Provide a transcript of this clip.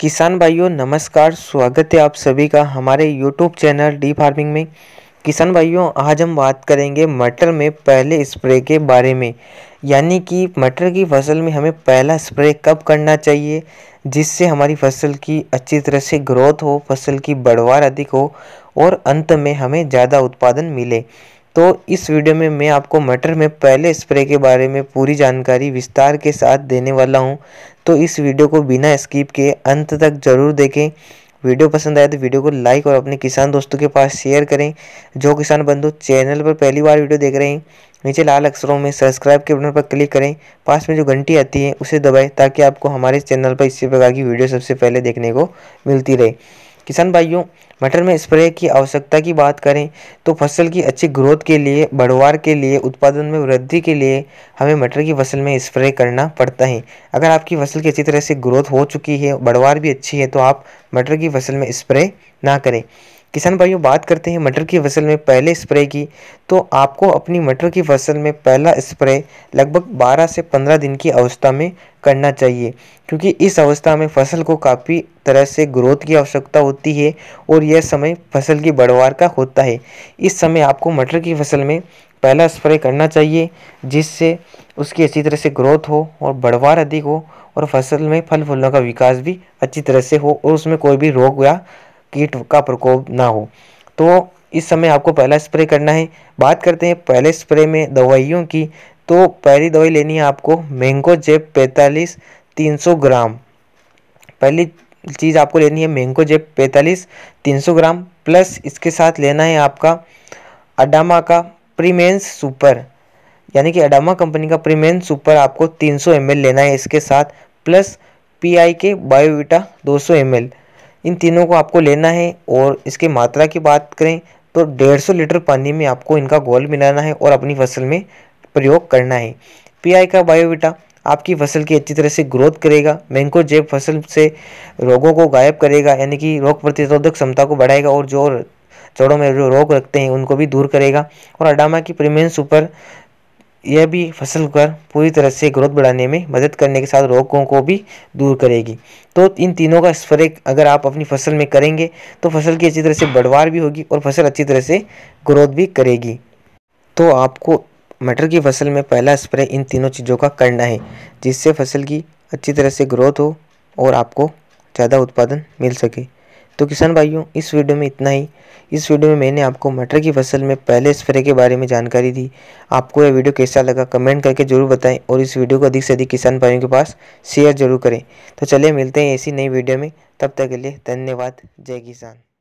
किसान भाइयों नमस्कार स्वागत है आप सभी का हमारे यूट्यूब चैनल डी फार्मिंग में किसान भाइयों आज हम बात करेंगे मटर में पहले स्प्रे के बारे में यानी कि मटर की फसल में हमें पहला स्प्रे कब करना चाहिए जिससे हमारी फसल की अच्छी तरह से ग्रोथ हो फसल की बढ़वार अधिक हो और अंत में हमें ज़्यादा उत्पादन मिले तो इस वीडियो में मैं आपको मटर में पहले स्प्रे के बारे में पूरी जानकारी विस्तार के साथ देने वाला हूँ तो इस वीडियो को बिना स्किप के अंत तक ज़रूर देखें वीडियो पसंद आए तो वीडियो को लाइक और अपने किसान दोस्तों के पास शेयर करें जो किसान बंधु चैनल पर पहली बार वीडियो देख रहे हैं नीचे लाल अक्षरों में सब्सक्राइब के बटन पर क्लिक करें पास में जो घंटी आती है उसे दबाएं ताकि आपको हमारे चैनल पर इसी प्रकार की वीडियो सबसे पहले देखने को मिलती रहे किसान भाइयों मटर में स्प्रे की आवश्यकता की बात करें तो फसल की अच्छी ग्रोथ के लिए बढ़वार के लिए उत्पादन में वृद्धि के लिए हमें मटर की फसल में स्प्रे करना पड़ता है अगर आपकी फसल की अच्छी तरह से ग्रोथ हो चुकी है बढ़वार भी अच्छी है तो आप मटर की फसल में स्प्रे ना करें किसान भाइयों बात करते हैं मटर की फसल में पहले स्प्रे की तो आपको अपनी मटर की फसल में पहला स्प्रे लगभग 12 से 15 दिन की अवस्था में करना चाहिए क्योंकि इस अवस्था में फसल को काफ़ी तरह से ग्रोथ की आवश्यकता होती है और यह समय फसल की बढ़वार का होता है इस समय आपको मटर की फसल में पहला स्प्रे करना चाहिए जिससे उसकी अच्छी तरह से ग्रोथ हो और बढ़वार अधिक हो और फसल में फल फूलों का विकास भी अच्छी तरह से हो और उसमें कोई भी रोग या कीट का प्रकोप ना हो तो इस समय आपको पहला स्प्रे करना है बात करते हैं पहले स्प्रे में दवाइयों की तो पहली दवाई लेनी है आपको मैंगो जेब पैंतालीस तीन सौ ग्राम पहली चीज़ आपको लेनी है मैंगो जेब पैंतालीस तीन सौ ग्राम प्लस इसके साथ लेना है आपका अडामा का प्रीमेंस सुपर यानी कि अडामा कंपनी का प्रीमेंस सुपर आपको तीन सौ लेना है इसके साथ प्लस पी आई के बायोविटा दो सौ एम इन तीनों को आपको लेना है और इसके मात्रा की बात करें तो 150 लीटर पानी में आपको इनका घोल मिलाना है और अपनी फसल में प्रयोग करना है पीआई का बायोविटा आपकी फसल की अच्छी तरह से ग्रोथ करेगा मैंको जेब फसल से रोगों को गायब करेगा यानी कि रोग प्रतिरोधक क्षमता को बढ़ाएगा और जो जड़ों में जो रोग रखते हैं उनको भी दूर करेगा और अडामा की प्रीमियम सुपर यह भी फसल कर पूरी तरह से ग्रोथ बढ़ाने में मदद करने के साथ रोगों को भी दूर करेगी तो इन तीनों का स्प्रे अगर आप अपनी फसल में करेंगे तो फसल की अच्छी तरह से बढ़वार भी होगी और फसल अच्छी तरह से ग्रोथ भी करेगी तो आपको मटर की फसल में पहला स्प्रे इन तीनों चीज़ों का करना है जिससे फसल की अच्छी तरह से ग्रोथ हो और आपको ज़्यादा उत्पादन मिल सके तो किसान भाइयों इस वीडियो में इतना ही इस वीडियो में मैंने आपको मटर की फसल में पहले स्प्रे के बारे में जानकारी दी आपको यह वीडियो कैसा लगा कमेंट करके जरूर बताएं और इस वीडियो को अधिक से अधिक किसान भाइयों के पास शेयर जरूर करें तो चलिए मिलते हैं ऐसी नई वीडियो में तब तक के लिए धन्यवाद जय किसान